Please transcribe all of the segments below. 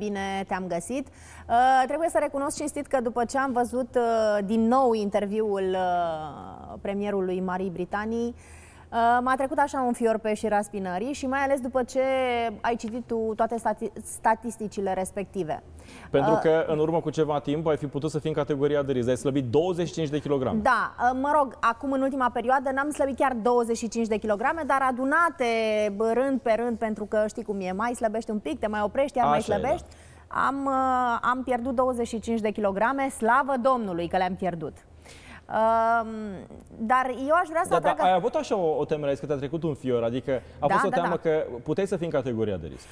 Bine te-am găsit. Uh, trebuie să recunosc cinstit că după ce am văzut uh, din nou interviul uh, premierului Marii Britanii, uh, Uh, m-a trecut așa un fior pe șira spinării și mai ales după ce ai citit tu toate stati statisticile respective. Pentru uh, că în urmă cu ceva timp ai fi putut să fii în categoria de risc, ai slăbit 25 de kilograme. Da, uh, mă rog, acum în ultima perioadă n-am slăbit chiar 25 de kilograme, dar adunate rând pe rând, pentru că știi cum e, mai slăbești un pic, te mai oprești, iar așa mai slăbești. E, da. am, am pierdut 25 de kilograme, slavă Domnului că le-am pierdut. Dar eu aș vrea să da, atrag... Da, ai avut așa o, o temere, că te-a trecut un fior, adică a da, fost o da, teamă da. că puteai să fii în categoria de risc.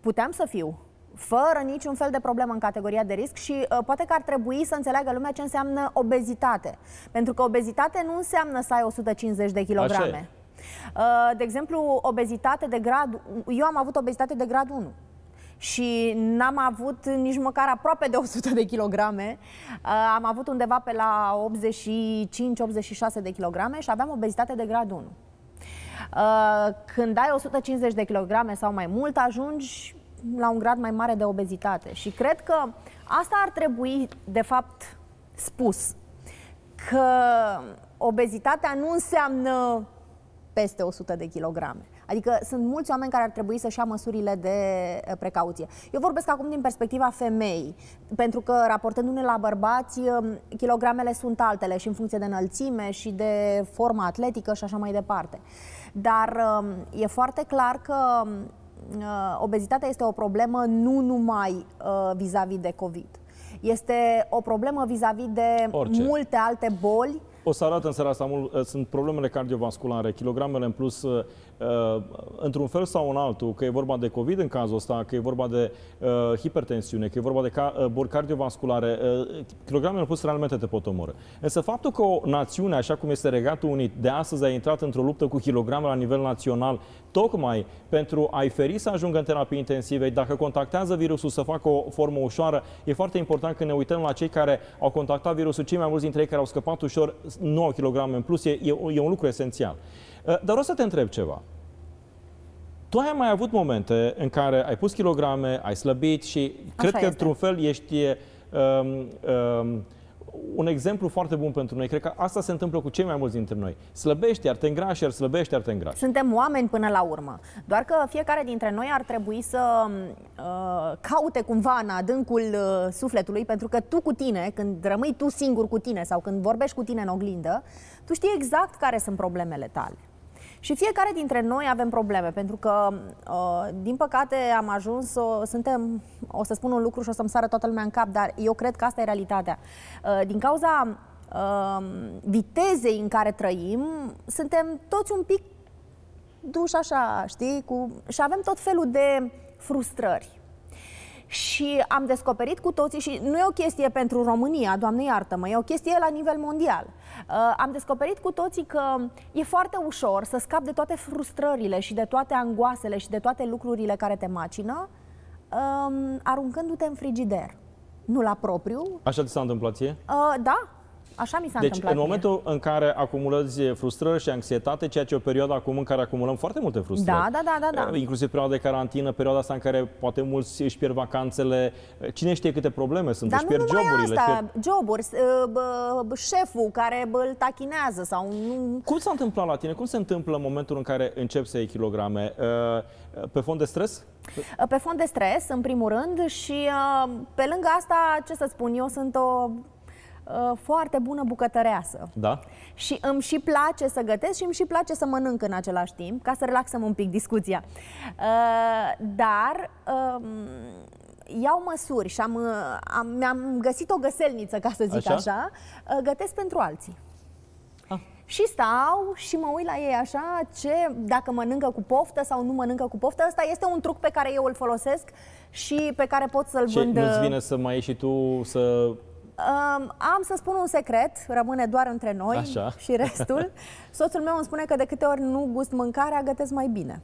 Puteam să fiu fără niciun fel de problemă în categoria de risc și uh, poate că ar trebui să înțeleagă lumea ce înseamnă obezitate. Pentru că obezitate nu înseamnă să ai 150 de kilograme. Uh, de exemplu, obezitate de grad... Eu am avut obezitate de grad 1 și n-am avut nici măcar aproape de 100 de kilograme. Uh, am avut undeva pe la 85-86 de kilograme și aveam obezitate de grad 1. Uh, când ai 150 de kilograme sau mai mult, ajungi la un grad mai mare de obezitate. Și cred că asta ar trebui, de fapt, spus. Că obezitatea nu înseamnă peste 100 de kilograme. Adică sunt mulți oameni care ar trebui să-și ia măsurile de uh, precauție. Eu vorbesc acum din perspectiva femeii, pentru că raportându-ne la bărbați, um, kilogramele sunt altele și în funcție de înălțime și de forma atletică și așa mai departe. Dar um, e foarte clar că um, uh, obezitatea este o problemă nu numai uh, vis-a-vis -vis de COVID. Este o problemă vis-a-vis -vis de Orice. multe alte boli o să arată în seara asta sunt problemele cardiovasculare, kilogramele în plus Uh, într-un fel sau în altul, că e vorba de COVID în cazul ăsta, că e vorba de uh, hipertensiune, că e vorba de ca, uh, boli cardiovasculare, uh, kilogramele pus realmente te pot omoră. Însă faptul că o națiune, așa cum este Regatul Unit, de astăzi a intrat într-o luptă cu kilograme la nivel național, tocmai pentru a-i feri să ajungă în terapie intensive, dacă contactează virusul să facă o formă ușoară, e foarte important că ne uităm la cei care au contactat virusul, cei mai mulți dintre ei care au scăpat ușor, nu au kilograme în plus, e, e, e un lucru esențial. Eh, dar o să te întreb ceva. Tu ai mai avut momente în care ai pus kilograme, ai slăbit și Așa cred că, într-un fel, ești um, um, un exemplu foarte bun pentru noi. Cred că asta se întâmplă cu cei mai mulți dintre noi. Slăbești, iar te îngrași, iar slăbești, iar te îngrași. Suntem oameni până la urmă. Doar că fiecare dintre noi ar trebui să uh, caute cumva în adâncul uh, sufletului, pentru că tu cu tine, când rămâi tu singur cu tine sau când vorbești cu tine în oglindă, tu știi exact care sunt problemele tale. Și fiecare dintre noi avem probleme, pentru că, uh, din păcate, am ajuns, suntem, o să spun un lucru și o să-mi sară toată lumea în cap, dar eu cred că asta e realitatea. Uh, din cauza um, vitezei în care trăim, suntem toți un pic duși așa, știi? Cu... Și avem tot felul de frustrări. Și am descoperit cu toții, și nu e o chestie pentru România, doamne iartă-mă, e o chestie la nivel mondial. Uh, am descoperit cu toții că e foarte ușor să scapi de toate frustrările și de toate angoasele și de toate lucrurile care te macină, uh, aruncându-te în frigider. Nu la propriu. Așa ți s-a întâmplat ție? Uh, da, Așa mi s-a deci, întâmplat. în momentul mie. în care acumulezi frustrări și anxietate, ceea ce e o perioadă acum în care acumulăm foarte multe frustrări. Da, da, da, da. da. Eh, inclusiv perioada de carantină, perioada asta în care poate mulți își pierd vacanțele. Eh, cine știe câte probleme sunt, Dar își pierd joburile. Asta, pierd... joburi, eh, șeful care îl tachinează sau nu. Cum s-a întâmplat la tine? Cum se întâmplă în momentul în care încep să iei kilograme? Pe fond de stres? Pe fond de stres, în primul rând, și pe lângă asta, ce să spun, eu sunt o Uh, foarte bună bucătăreasă. Da. Și îmi și place să gătesc și îmi și place să mănânc în același timp, ca să relaxăm un pic discuția. Uh, dar uh, iau măsuri și am, uh, am, mi-am găsit o găselniță, ca să zic așa, așa uh, gătesc pentru alții. Ah. Și stau și mă uit la ei așa, ce, dacă mănâncă cu poftă sau nu mănâncă cu poftă. Asta este un truc pe care eu îl folosesc și pe care pot să-l vând. Nu-ți vine să mai ieși și tu să Um, am să spun un secret, rămâne doar între noi Așa. și restul. Soțul meu îmi spune că de câte ori nu gust mâncarea, gătesc mai bine.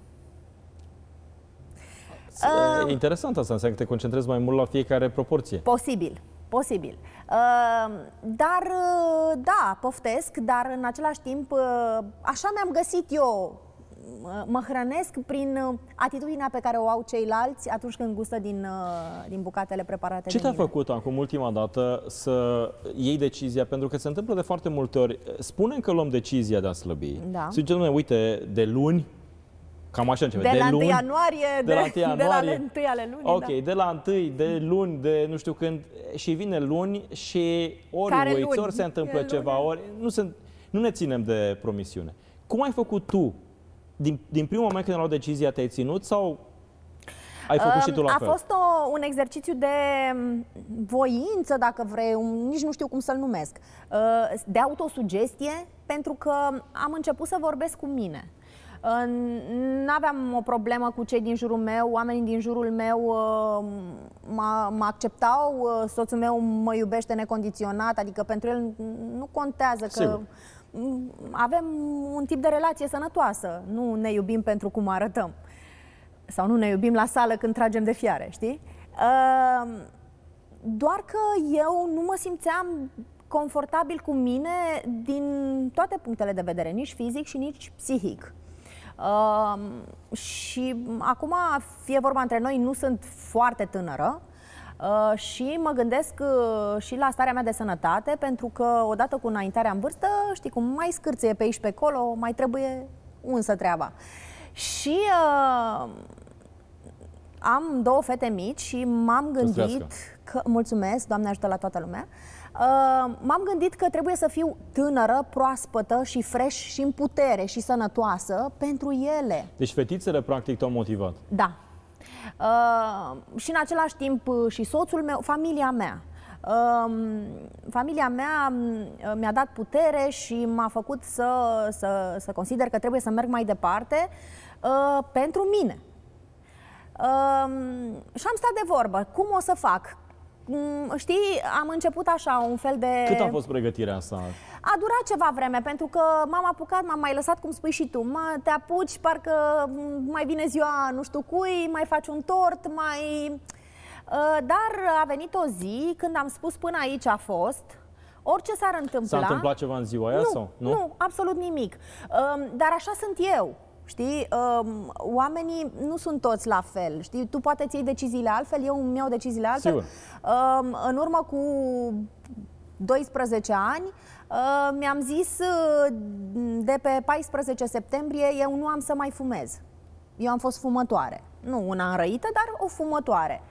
Um, interesant asta, înseamnă că te concentrezi mai mult la fiecare proporție. Posibil, posibil. Uh, dar, uh, da, poftesc, dar în același timp, uh, așa mi-am găsit eu mă hrănesc prin uh, atitudinea pe care o au ceilalți atunci când gustă din, uh, din bucatele preparate Ce te-a făcut acum ultima dată să iei decizia? Pentru că se întâmplă de foarte multe ori. Spunem că luăm decizia de a slăbi. Da. Să zicem, uite, de luni Cam așa începe. De, de la luni, 1 ianuarie, de, de, la 1 ianuarie, de la 1 ale lunii. Ok, da. de la 1, de luni, de nu știu când, și vine luni și ori Care uiți, luni? ori se întâmplă e ceva, luni. ori nu, se, nu ne ținem de promisiune. Cum ai făcut tu din, din primul moment când au luat decizia, te-ai ținut sau ai făcut um, și tu la a fel? fost o, un exercițiu de mm, voință, dacă vrei, un, nici nu știu cum să-l numesc, uh, de autosugestie, pentru că am început să vorbesc cu mine. Uh, nu aveam o problemă cu cei din jurul meu, oamenii din jurul meu uh, mă acceptau, soțul meu mă iubește necondiționat, adică pentru el nu contează că... Sigur avem un tip de relație sănătoasă. Nu ne iubim pentru cum arătăm. Sau nu ne iubim la sală când tragem de fiare, știi? Ehm, doar că eu nu mă simțeam confortabil cu mine din toate punctele de vedere, nici fizic și nici psihic. Uh, și acum, fie vorba între noi, nu sunt foarte tânără, uh, Uh, și mă gândesc uh, și la starea mea de sănătate, pentru că odată cu înaintarea în vârstă, știi cum, mai scârție pe aici pe acolo, mai trebuie unsă treaba. Și uh, am două fete mici și m-am gândit că, mulțumesc, Doamne ajută la toată lumea, uh, m-am gândit că trebuie să fiu tânără, proaspătă și fresh și în putere și sănătoasă pentru ele. Deci fetițele practic te-au motivat. Da, Uh, și în același timp uh, și soțul meu, familia mea. Uh, familia mea mm, uh, mi-a dat putere și m-a făcut să, să, să consider că trebuie să merg mai departe uh, pentru mine. Uh, și am stat de vorbă, cum o să fac, Mm, știi, am început așa, un fel de... Cât a fost pregătirea asta? A durat ceva vreme, pentru că m-am apucat, m-am mai lăsat, cum spui și tu, mă, te apuci, parcă mm, mai vine ziua nu știu cui, mai faci un tort, mai... Uh, dar a venit o zi când am spus până aici a fost, orice s-ar întâmpla... S-a întâmplat ceva în ziua aia nu, sau? Nu, nu absolut nimic. Um, dar așa sunt eu. Știi, um, oamenii nu sunt toți la fel. Știi, tu poate ții deciziile altfel, eu îmi iau deciziile altfel. Sigur. Um, în urmă cu 12 ani, uh, mi-am zis uh, de pe 14 septembrie eu nu am să mai fumez. Eu am fost fumătoare. Nu una înrăită, dar o fumătoare.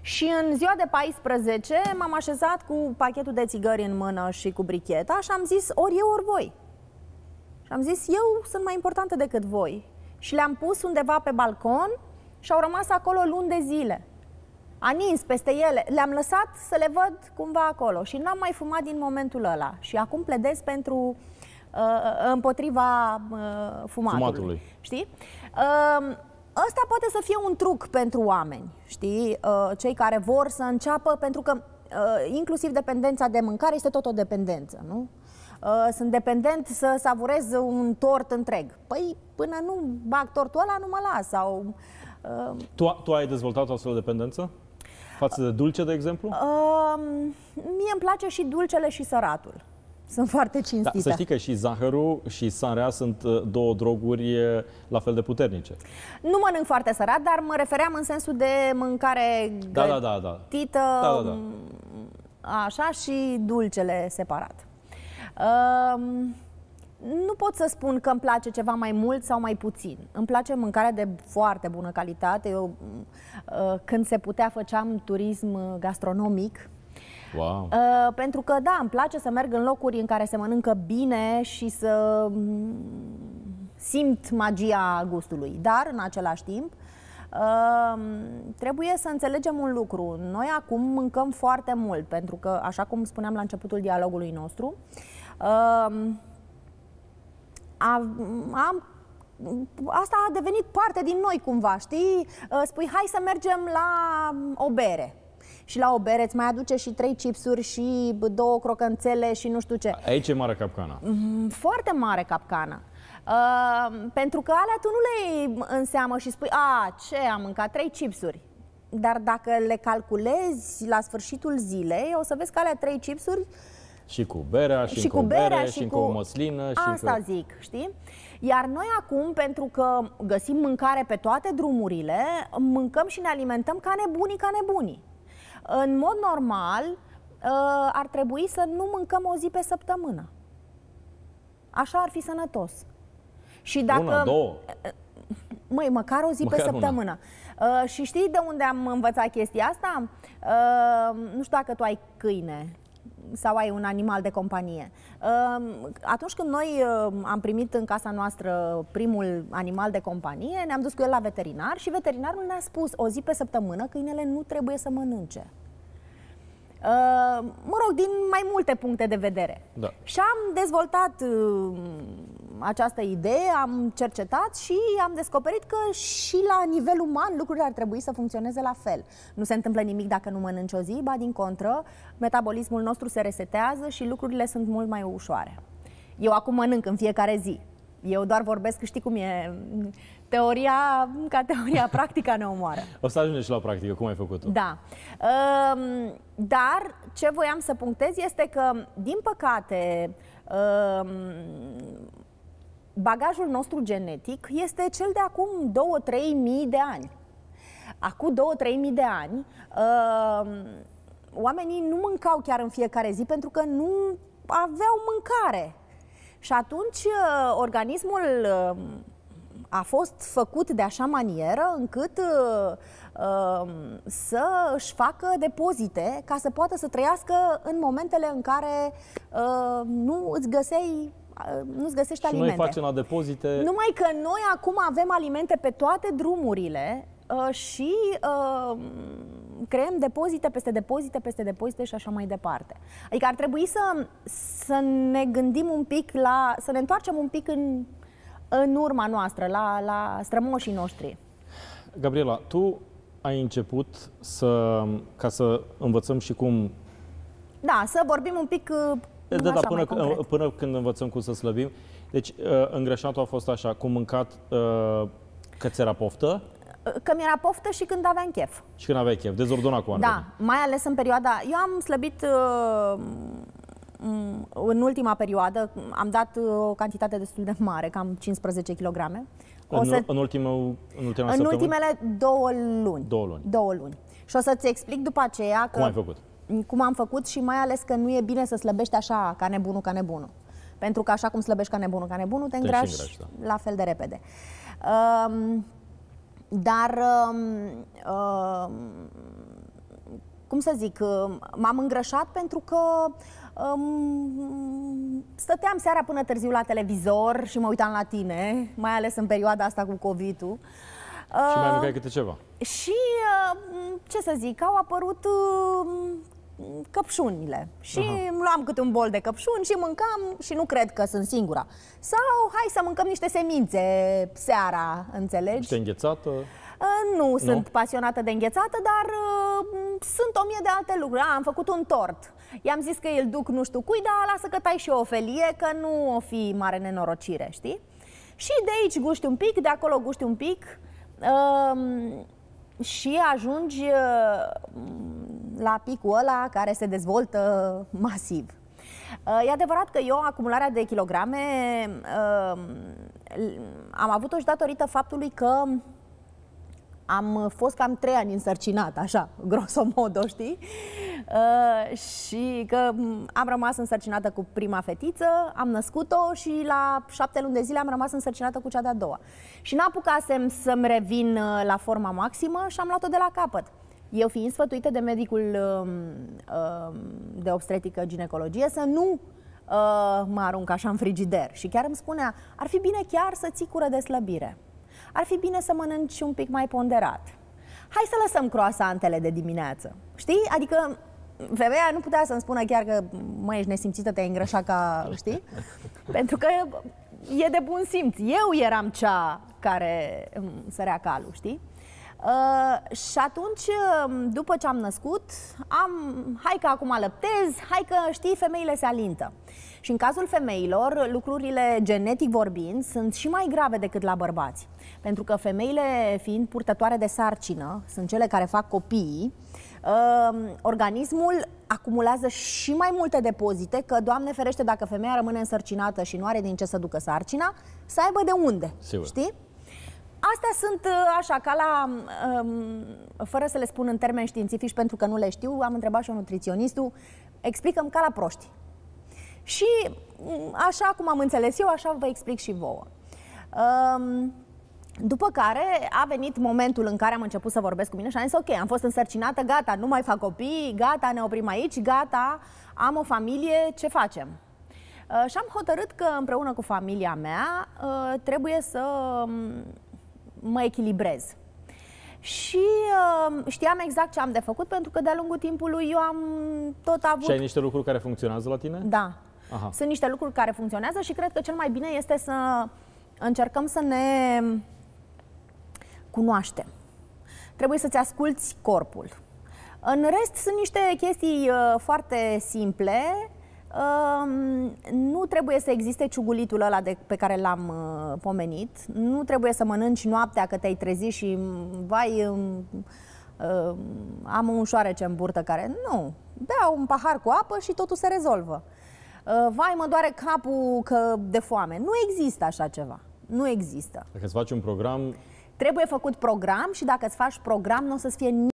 Și în ziua de 14 m-am așezat cu pachetul de țigări în mână și cu bricheta și am zis ori eu, ori voi. Și am zis, eu sunt mai importantă decât voi. Și le-am pus undeva pe balcon și au rămas acolo luni de zile. A nins peste ele, le-am lăsat să le văd cumva acolo și n-am mai fumat din momentul ăla. Și acum pledez pentru uh, uh, împotriva uh, fumatului. fumatului. Știi? Uh, Ăsta poate să fie un truc pentru oameni, știi? Uh, cei care vor să înceapă, pentru că uh, inclusiv dependența de mâncare este tot o dependență, nu? Uh, sunt dependent să savurez un tort întreg. Păi până nu bag tortul ăla, nu mă las. Sau, uh... tu, tu ai dezvoltat o astfel de dependență? Față de dulce, de exemplu? Uh, mie îmi place și dulcele și săratul. Sunt foarte cinstită. Da, să știi că și zahărul și sarea sunt uh, două droguri uh, la fel de puternice. Nu mănânc foarte sărat, dar mă refeream în sensul de mâncare da, da, da, da. gătită, da, da, da. da, da, da. așa, și dulcele separat nu pot să spun că îmi place ceva mai mult sau mai puțin. Îmi place mâncarea de foarte bună calitate. Eu, uh, când se putea, făceam turism uh, gastronomic. Wow. Uh, pentru că, da, îmi place să merg în locuri în care se mănâncă bine și să mm, simt magia gustului. Dar, în același timp, Uh, trebuie să înțelegem un lucru. Noi acum mâncăm foarte mult, pentru că, așa cum spuneam la începutul dialogului nostru, uh, am asta a devenit parte din noi cumva, știi? Ă, spui, hai să mergem la o bere. Și la o bere îți mai aduce și trei chipsuri și două crocănțele și nu știu ce. Aici e mare capcana. Mm, foarte mare capcana. Uh, pentru că alea tu nu le iei în seamă și spui, a, ce, am mâncat trei chipsuri. Dar dacă le calculezi la sfârșitul zilei, o să vezi că alea trei chipsuri uh, și cu berea, și, și cu bere, și, și cu, o măslină. Și Asta cu... zic, știi? Iar noi acum, pentru că găsim mâncare pe toate drumurile, mâncăm și ne alimentăm ca nebunii, ca nebunii. În mod normal, ă, ar trebui să nu mâncăm o zi pe săptămână. Așa ar fi sănătos. Și dacă... Una, două. Măi, măcar o zi măcar pe săptămână. Una. Ă, uh, și știi de unde am învățat chestia asta? Uh, nu știu dacă tu ai câine sau ai un animal de companie. Um, atunci când noi um, am primit în casa noastră primul animal de companie, ne-am dus cu el la veterinar și veterinarul ne-a spus o zi pe săptămână câinele nu trebuie să mănânce. Uh, mă rog, din mai multe puncte de vedere. Da. Și am dezvoltat um, această idee, am cercetat și am descoperit că și la nivel uman lucrurile ar trebui să funcționeze la fel. Nu se întâmplă nimic dacă nu mănânci o zi, ba din contră, metabolismul nostru se resetează și lucrurile sunt mult mai ușoare. Eu acum mănânc în fiecare zi. Eu doar vorbesc, știi cum e, teoria ca teoria, practica ne omoară. O să ajungi și la practică, cum ai făcut-o? Da. Ehm, dar ce voiam să punctez este că, din păcate, ehm, bagajul nostru genetic este cel de acum 2-3 mii de ani. Acum 2-3 mii de ani, uh, oamenii nu mâncau chiar în fiecare zi pentru că nu aveau mâncare. Și atunci uh, organismul uh, a fost făcut de așa manieră încât uh, să își facă depozite ca să poată să trăiască în momentele în care uh, nu îți găseai nu-ți găsești și alimente. noi facem la depozite... Numai că noi acum avem alimente pe toate drumurile uh, și uh, creăm depozite peste depozite peste depozite și așa mai departe. Adică ar trebui să, să ne gândim un pic la... să ne întoarcem un pic în, în urma noastră, la, la strămoșii noștri. Gabriela, tu ai început să, ca să învățăm și cum... Da, să vorbim un pic uh, da, da, până, până când învățăm cum să slăbim. Deci, uh, îngreșatul a fost așa, cum mâncat uh, că ți era poftă? Uh, că mi-era poftă și când aveam chef. Și când aveai chef, dezordonat cu Da, mai ales în perioada... Eu am slăbit în ultima perioadă, am dat o cantitate destul de mare, cam 15 kg. O în, să... în, ultimul, în, ultima în ultimele două luni. Două luni. Două luni. Și o să-ți explic după aceea că... Cum ai făcut? cum am făcut și mai ales că nu e bine să slăbești așa, ca nebunul, ca nebunul. Pentru că așa cum slăbești ca nebunul, ca nebunul, te îngrași, te îngrași da. la fel de repede. Um, dar, um, um, cum să zic, m-am îngrășat pentru că um, stăteam seara până târziu la televizor și mă uitam la tine, mai ales în perioada asta cu COVID-ul. Și mai mâncai câte ceva. Și, ce să zic, au apărut căpșunile și Aha. îmi luam câte un bol de căpșuni și mâncam și nu cred că sunt singura. Sau hai să mâncăm niște semințe seara, înțelegi? Niște înghețată? Ă, nu, nu, sunt pasionată de înghețată, dar uh, sunt o mie de alte lucruri. A, am făcut un tort. I-am zis că îl duc nu știu cui, dar lasă că tai și o felie, că nu o fi mare nenorocire, știi? Și de aici guști un pic, de acolo guști un pic. Uh, și ajungi uh, la picul ăla care se dezvoltă masiv. Uh, e adevărat că eu acumularea de kilograme uh, am avut-o și datorită faptului că am fost cam trei ani însărcinat, așa, grosomodo, știi? Uh, și că am rămas însărcinată cu prima fetiță, am născut-o și la șapte luni de zile am rămas însărcinată cu cea de-a doua. Și n-apucasem să-mi revin uh, la forma maximă și am luat-o de la capăt. Eu fiind sfătuită de medicul uh, de obstetrică ginecologie să nu uh, mă arunc așa în frigider. Și chiar îmi spunea, ar fi bine chiar să ții cură de slăbire. Ar fi bine să mănânci un pic mai ponderat. Hai să lăsăm croasantele de dimineață. Știi? Adică femeia nu putea să-mi spună chiar că mai ești nesimțită, te-ai îngrășat ca, știi? Pentru că e de bun simț. Eu eram cea care mm, sărea calul, știi? Uh, și atunci, mm, după ce am născut, am, hai că acum lăptez, hai că știi, femeile se alintă. Și în cazul femeilor, lucrurile genetic vorbind sunt și mai grave decât la bărbați. Pentru că femeile, fiind purtătoare de sarcină, sunt cele care fac copiii, um, organismul acumulează și mai multe depozite, că, Doamne ferește, dacă femeia rămâne însărcinată și nu are din ce să ducă sarcina, să aibă de unde, Sigur. știi? Astea sunt uh, așa, ca la, um, fără să le spun în termeni științifici pentru că nu le știu, am întrebat și un nutriționistul, explicăm ca la proști. Și mm, așa cum am înțeles eu, așa vă explic și vouă. Um, după care a venit momentul în care am început să vorbesc cu mine și am zis ok, am fost însărcinată, gata, nu mai fac copii, gata, ne oprim aici, gata, am o familie, ce facem? Uh, și am hotărât că împreună cu familia mea uh, trebuie să um, mă echilibrez. Și uh, știam exact ce am de făcut pentru că de-a lungul timpului eu am tot avut... Și ai niște lucruri care funcționează la tine? Da. Aha. Sunt niște lucruri care funcționează și cred că cel mai bine este să încercăm să ne cunoaște. Trebuie să-ți asculți corpul. În rest, sunt niște chestii uh, foarte simple. Uh, nu trebuie să existe ciugulitul ăla de, pe care l-am uh, pomenit. Nu trebuie să mănânci noaptea că te-ai trezit și, mm, vai, uh, am un șoarece în burtă care... Nu, bea un pahar cu apă și totul se rezolvă. Uh, vai, mă doare capul că de foame. Nu există așa ceva. Nu există. Dacă îți faci un program, Trebuie făcut program și dacă îți faci program, nu o să-ți fie